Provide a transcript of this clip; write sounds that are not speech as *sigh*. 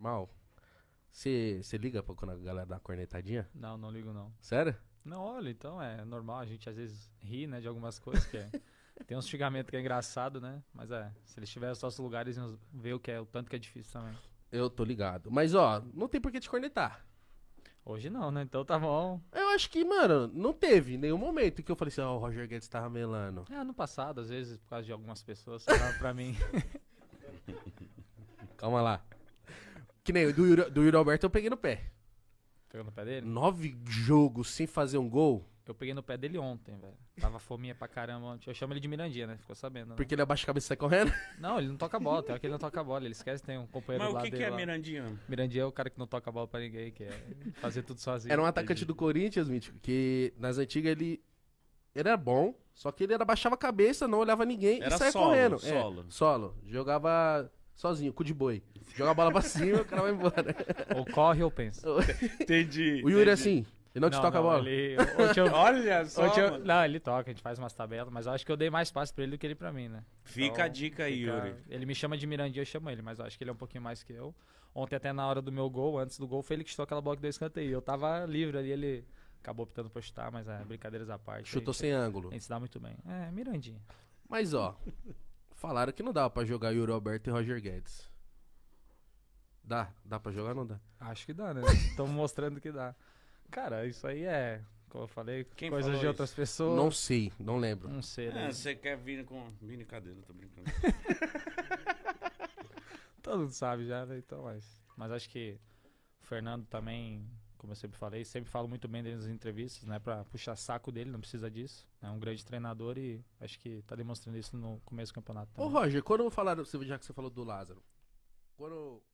Mal. Você liga pra quando a galera dá uma cornetadinha? Não, não ligo não. Sério? Não, olha, então é normal, a gente às vezes ri, né, de algumas coisas que é... *laughs* Tem um xingamentos que é engraçado, né? Mas é, se eles tiverem os nossos lugares, eles ver o que é, o tanto que é difícil também. Eu tô ligado. Mas, ó, não tem por que te cornetar. Hoje não, né? Então tá bom. Eu acho que, mano, não teve nenhum momento que eu falei assim, ó, oh, o Roger Guedes tá ramelando. É, no passado, às vezes, por causa de algumas pessoas, para pra mim. *laughs* Calma lá. Que nem do Yuri, do Yuri Alberto eu peguei no pé. Pegou no pé dele? Nove jogos sem fazer um gol. Eu peguei no pé dele ontem, velho. Tava fominha pra caramba ontem. Eu chamo ele de Mirandinha, né? Ficou sabendo. Né? Porque ele abaixa a cabeça e sai correndo? *laughs* Não, ele não toca a bola. Tem hora que ele não toca a bola. Ele esquece tem um companheiro Mas lá Mas o que, que é lá. Mirandinha? Mirandinha é o cara que não toca a bola pra ninguém, que é fazer tudo sozinho. Era um atacante do Corinthians, Mítico, que nas antigas ele... Ele era bom, só que ele abaixava a cabeça, não olhava ninguém era e saia solo, correndo. Solo. É, solo. Jogava sozinho, cu de boi. Joga a bola pra cima, e o cara vai embora. *laughs* Ou corre ou pensa. entendi. O Yuri é entendi. é assim. Ele não, não te toca não, a bola. Ele, eu, eu, *laughs* Olha só. Eu, não, ele toca, a gente faz umas tabelas, mas eu acho que eu dei mais passe pra ele do que ele pra mim, né? Fica então, a dica aí, Yuri. Ele me chama de Mirandinha, eu chamo ele, mas eu acho que ele é um pouquinho mais que eu. Ontem, até na hora do meu gol, antes do gol, foi ele que chutou aquela bola que deu escanteio. Eu tava livre ali, ele acabou optando pra chutar, mas é, brincadeiras à parte. Chutou sem ângulo. A gente se dá muito bem. É, Mirandinha. Mas ó, Falaram que não dava pra jogar Yuri Alberto e Roger Guedes. Dá? Dá pra jogar ou não dá? Acho que dá, né? *laughs* Tô mostrando que dá. Cara, isso aí é, como eu falei, Quem coisas de isso? outras pessoas. Não sei, não lembro. Não sei, é, né? você quer vir com. Vini, cadê? tô brincando. *laughs* Todo mundo sabe já, né? Então, mas. Mas acho que o Fernando também como eu sempre falei, sempre falo muito bem dele nas entrevistas, né? Para puxar saco dele, não precisa disso. É um grande treinador e acho que tá demonstrando isso no começo do campeonato. Também. Ô Roger, quando falaram, já que você falou do Lázaro, quando